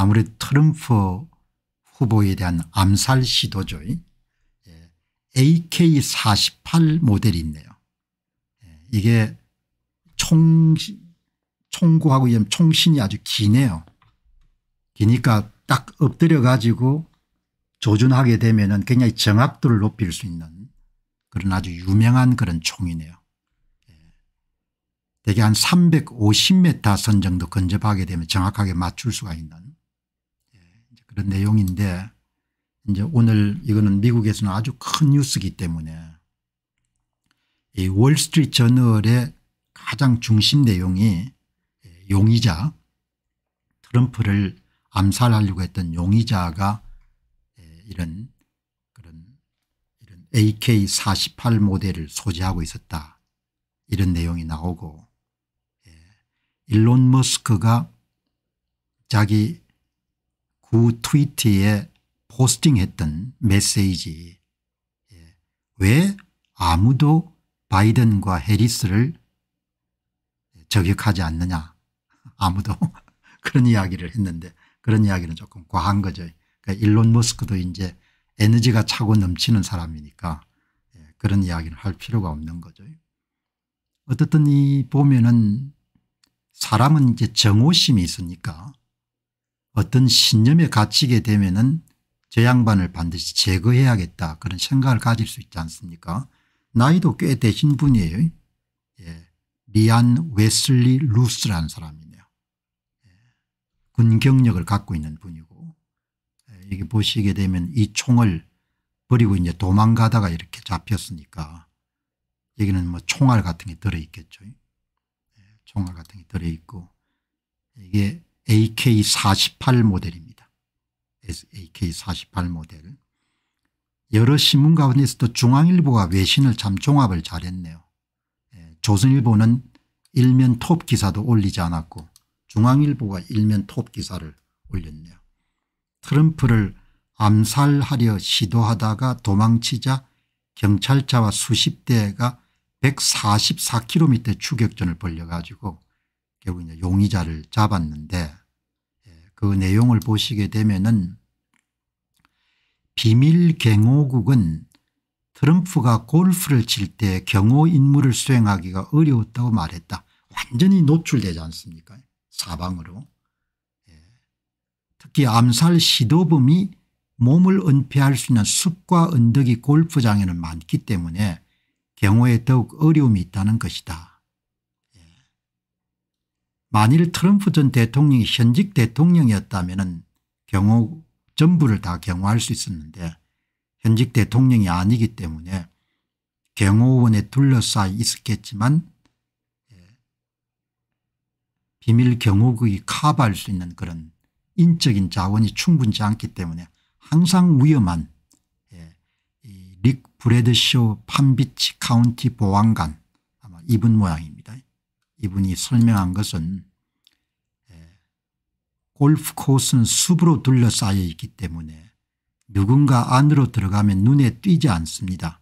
아무래도 트럼프 후보에 대한 암살 시도죠. AK-48 예, 모델이 있네요. 예, 이게 총, 총구하고 총신이 아주 기네요. 기니까 딱 엎드려 가지고 조준하게 되면 굉장히 정압도를 높일 수 있는 그런 아주 유명한 그런 총이네요. 예, 대개 한 350m 선 정도 근접하게 되면 정확하게 맞출 수가 있는 그런 내용인데 이제 오늘 이거는 미국에서는 아주 큰 뉴스이기 때문에 이 월스트리트 저널의 가장 중심 내용이 용의자 트럼프를 암살하려고 했던 용의자가 이런 그런 이런 AK-48 모델을 소지하고 있었다 이런 내용이 나오고 예, 일론 머스크가 자기 그 트위트에 포스팅했던 메시지 예. 왜 아무도 바이든과 해리스를 저격하지 않느냐 아무도 그런 이야기를 했는데 그런 이야기는 조금 과한 거죠. 그러니까 일론 머스크도 이제 에너지가 차고 넘치는 사람이니까 예, 그런 이야기를할 필요가 없는 거죠. 어떻든 이 보면은 사람은 이제 정오심이 있으니까 어떤 신념에 갇히게 되면은 저 양반을 반드시 제거해야겠다 그런 생각을 가질 수 있지 않습니까 나이도 꽤 되신 분이에요. 예. 리안 웨슬리 루스라는 사람이네요. 예. 군 경력을 갖고 있는 분이고 예. 여기 보시게 되면 이 총을 버리고 이제 도망가다가 이렇게 잡혔으니까 여기는 뭐 총알 같은 게 들어있겠죠. 예, 총알 같은 게 들어있고 이게 AK-48 모델입니다. AK-48 모델. 여러 신문 가운데서도 중앙일보가 외신을 참 종합을 잘했네요. 예, 조선일보는 일면 톱 기사도 올리지 않았고 중앙일보가 일면 톱 기사를 올렸네요. 트럼프를 암살하려 시도하다가 도망치자 경찰차와 수십 대가 144km 추격전을 벌려가지고 결국 용의자를 잡았는데 그 내용을 보시게 되면은 비밀경호국은 트럼프가 골프를 칠 때 경호 임무를 수행하기가 어려웠다고 말했다. 완전히 노출되지 않습니까 사방으로. 예. 특히 암살 시도범이 몸을 은폐할 수 있는 숲과 언덕이 골프장에는 많기 때문에 경호에 더욱 어려움이 있다는 것이다. 만일 트럼프 전 대통령이 현직 대통령이었다면 경호 전부를 다 경호할 수 있었는데 현직 대통령이 아니기 때문에 경호원에 둘러싸여 있었겠지만 예, 비밀 경호국이 커버할 수 있는 그런 인적인 자원이 충분치 않기 때문에 항상 위험한 예, 릭 브레드쇼 판비치 카운티 보안관 아마 이분 모양입니다. 이분이 설명한 것은 예, 골프 코스는 숲으로 둘러싸여 있기 때문에 누군가 안으로 들어가면 눈에 띄지 않습니다.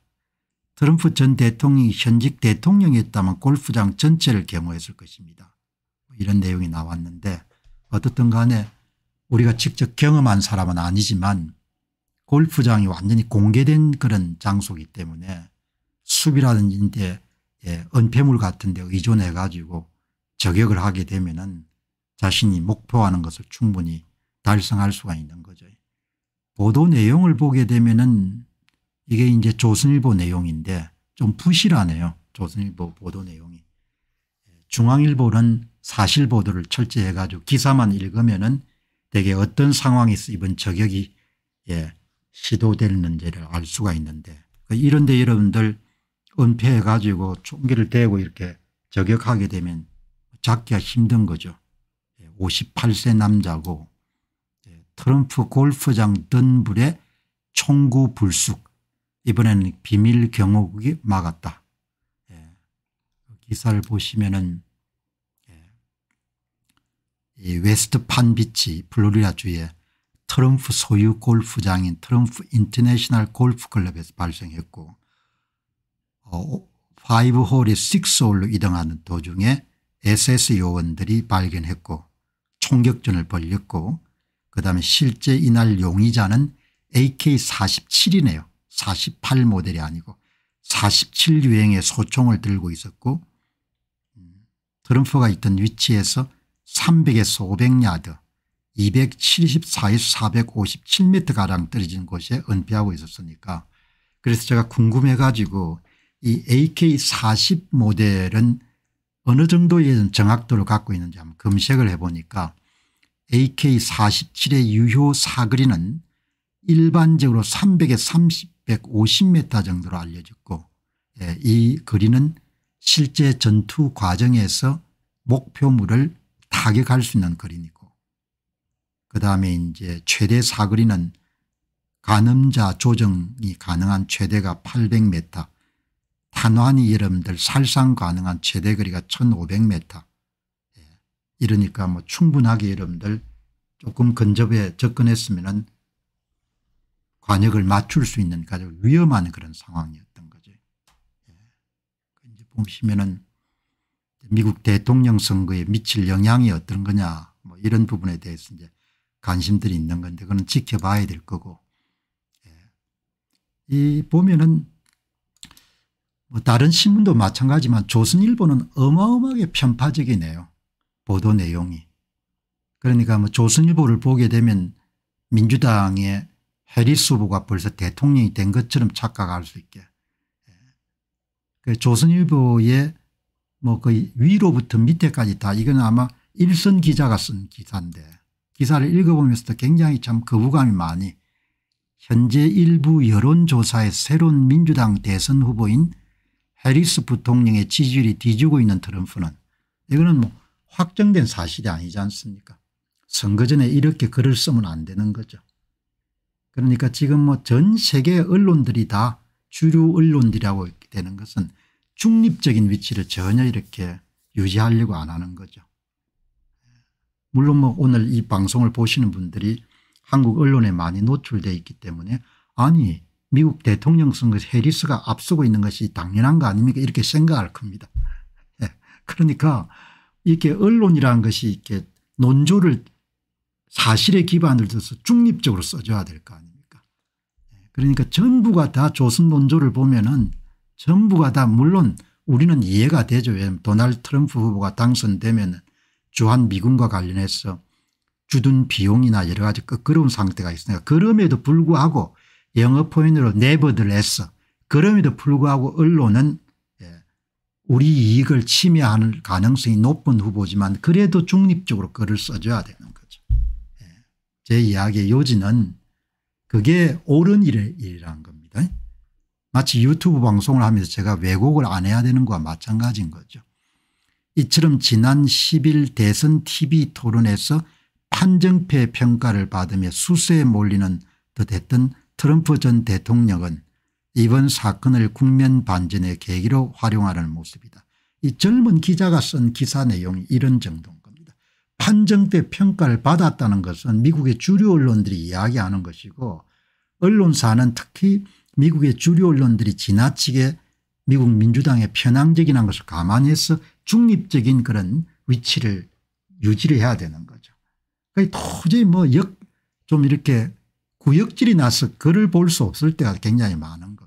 트럼프 전 대통령이 현직 대통령이었다면 골프장 전체를 경호했을 것입니다. 뭐 이런 내용이 나왔는데 어떻든 간에 우리가 직접 경험한 사람은 아니지만 골프장이 완전히 공개된 그런 장소이기 때문에 숲이라든지 예, 은폐물 같은 데 의존해 가지고 저격을 하게 되면은 자신이 목표하는 것을 충분히 달성할 수가 있는 거죠. 보도 내용을 보게 되면은 이게 이제 조선일보 내용인데 좀 부실하네요. 조선일보 보도 내용이. 중앙일보는 사실 보도를 철저 해가지고 기사만 읽으면은 대개 어떤 상황에서 이번 저격이 예, 시도되는지를 알 수가 있는데 그 이런데 여러분들 은폐해 가지고 총기를 대고 이렇게 저격하게 되면 잡기가 힘든 거죠. 58세 예, 남자고 예, 트럼프 골프장 던불에 총구 불쑥 이번에는 비밀 경호국이 막았다. 예, 그 기사를 보시면은 웨스트판 비치 플로리다주에 트럼프 소유 골프장인 트럼프 인터내셔널 골프클럽에서 발생했고 5홀이 어, 6홀로 이동하는 도중에 SS 요원들이 발견했고 총격전을 벌렸고 그다음에 실제 이날 용의자는 AK-47이네요. 48 모델이 아니고 47 유행의 소총을 들고 있었고 음, 트럼프가 있던 위치에서 300에서 500야드 274에서 457m 가량 떨어진 곳에 은폐하고 있었으니까 그래서 제가 궁금해 가지고 이 AK-40 모델은 어느 정도의 정확도를 갖고 있는지 한번 검색을 해보니까 AK-47의 유효 사거리는 일반적으로 300에 30, 150m 정도로 알려졌고 예, 이 거리는 실제 전투 과정에서 목표물을 타격할 수 있는 거리니고 그다음에 이제 최대 사거리는 가늠자 조정이 가능한 최대가 800m 탄환이 여러분들 살상 가능한 최대 거리가 1500m 예. 이러니까 뭐 충분하게 여러분들 조금 근접에 접근했으면 관역을 맞출 수 있는 아주 위험한 그런 상황이었던 거죠. 예. 그 이제 보시면은 미국 대통령 선거에 미칠 영향이 어떤 거냐 뭐 이런 부분에 대해서 이제 관심들이 있는 건데 그건 지켜봐야 될 거고 예. 이 보면은 뭐 다른 신문도 마찬가지지만 조선일보는 어마어마하게 편파적이네요. 보도 내용이. 그러니까 뭐 조선일보를 보게 되면 민주당의 해리스 후보가 벌써 대통령이 된 것처럼 착각할 수 있게. 예. 그 조선일보의 뭐 거의 위로부터 밑에까지 다 이건 아마 일선 기자가 쓴 기사인데 기사를 읽어보면서도 굉장히 참 거부감이 많이 현재 일부 여론조사의 새로운 민주당 대선 후보인 해리스 부통령의 지지율이 뒤지고 있는 트럼프는 이거는 뭐 확정된 사실이 아니지 않습니까 선거 전에 이렇게 글을 쓰면 안 되는 거죠. 그러니까 지금 뭐 전 세계 언론들이 다 주류 언론들이라고 되는 것은 중립적인 위치를 전혀 이렇게 유지하려고 안 하는 거죠. 물론 뭐 오늘 이 방송을 보시는 분들이 한국 언론에 많이 노출되어 있기 때문에 아니 미국 대통령 선거에서 해리스가 앞서고 있는 것이 당연한 거 아닙니까 이렇게 생각할 겁니다. 예. 그러니까 이렇게 언론이라는 것이 이렇게 논조를 사실에 기반을 둬서 중립적으로 써줘야 될 거 아닙니까 예. 그러니까 전부가 다 조선 논조를 보면은 전부가 다 물론 우리는 이해가 되죠. 왜냐하면 도널드 트럼프 후보가 당선되면 주한 미군과 관련해서 주둔 비용이나 여러 가지 끄끄러 상태가 있으니까 그럼에도 불구하고 영업 포인트로 내버들했어. 그럼에도 불구하고 언론은 예, 우리 이익을 침해하는 가능성이 높은 후보지만 그래도 중립적으로 글을 써줘야 되는 거죠. 예, 제 이야기의 요지는 그게 옳은 일이라는 겁니다. 마치 유튜브 방송을 하면서 제가 왜곡을 안 해야 되는 것과 마찬가지인 거죠. 이처럼 지난 10일 대선 TV 토론에서 판정패 평가를 받으며 수세에 몰리는 듯했던 트럼프 전 대통령은 이번 사건을 국면 반전의 계기로 활용하는 모습이다. 이 젊은 기자가 쓴 기사 내용이 이런 정도인 겁니다. 판정 때 평가를 받았다는 것은 미국의 주류 언론들이 이야기하는 것이고 언론사는 특히 미국의 주류 언론들이 지나치게 미국 민주당의 편향적인 것을 감안해서 중립적인 그런 위치를 유지를 해야 되는 거죠. 도저히 뭐 역 좀 이렇게 구역질이 나서 그를 볼수 없을 때가 굉장히 많은 겁니다.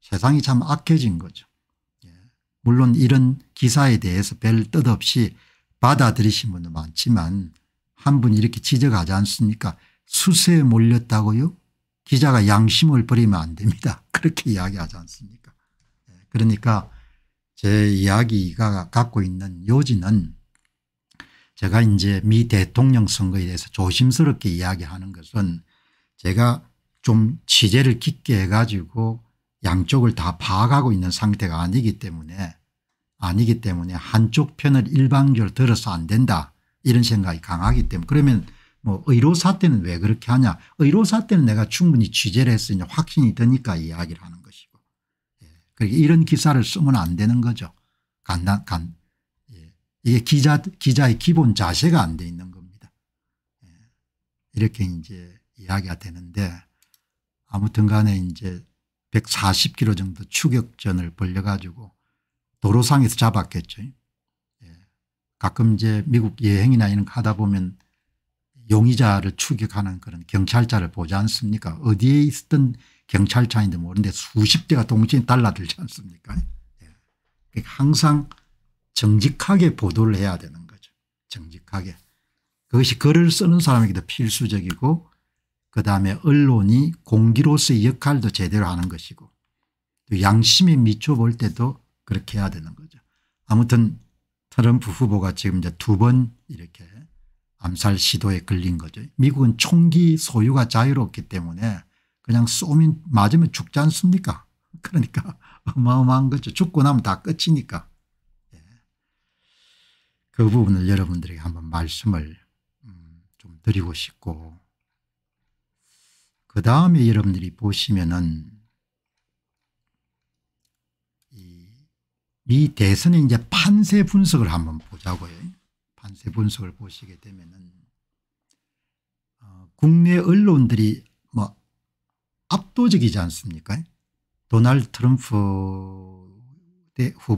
세상이 참 악해진 거죠. 예. 물론 이런 기사에 대해서 별 뜻 없이 받아들이신 분도 많지만 한 분이 렇게 지적하지 않습니까 수세에 몰렸다고요 기자가 양심을 버리면 안 됩니다. 그렇게 이야기하지 않습니까 예. 그러니까 제 이야기가 갖고 있는 요지는 제가 이제 미 대통령 선거에 대해서 조심스럽게 이야기하는 것은 제가 좀 취재를 깊게 해가지고 양쪽을 다 파악하고 있는 상태가 아니기 때문에 아니기 때문에 한쪽 편을 일방적으로 들어서 안 된다 이런 생각이 강하기 때문에 그러면 뭐 의료사 태는왜 그렇게 하냐 의료사 태는 내가 충분히 취재를 했으니 확신이 드니까 이야기를 하는 것이고 예. 그러니까 이런 기사를 쓰면 안 되는 거죠 간단 간 예. 이게 기자 기자의 기본 자세가 안 돼 있는 겁니다 예. 이렇게 이제 이야기가 되는데 아무튼 간에 이제 140km 정도 추격전을 벌려가지고 도로상에서 잡았겠죠. 예. 가끔 이제 미국 여행이나 이런 거 하다 보면 용의자를 추격하는 그런 경찰차를 보지 않습니까 어디에 있었던 경찰차인데 모르는데 수십 대가 동시에 달라들지 않습니까 예. 그러니까 항상 정직하게 보도를 해야 되는 거죠. 정직하게. 그것이 글을 쓰는 사람에게도 필수적이고 그다음에 언론이 공기로서의 역할도 제대로 하는 것이고 또 양심에 미쳐볼 때도 그렇게 해야 되는 거죠. 아무튼 트럼프 후보가 지금 이제 두 번 이렇게 암살 시도에 걸린 거죠. 미국은 총기 소유가 자유롭기 때문에 그냥 쏘면 맞으면 죽지 않습니까 그러니까 어마어마한 거죠. 죽고 나면 다 끝이니까. 예. 그 부분을 여러분들에게 한번 말씀을 음, 좀 드리고 싶고 그 다음에 여러분들이 보시면은 미 대선의 이제 판세 분석을 한번 보자고요. 판세 분석을 보시게 되면은 어, 국내 언론들이 뭐 압도적이지 않습니까? 도널드 트럼프 대 후보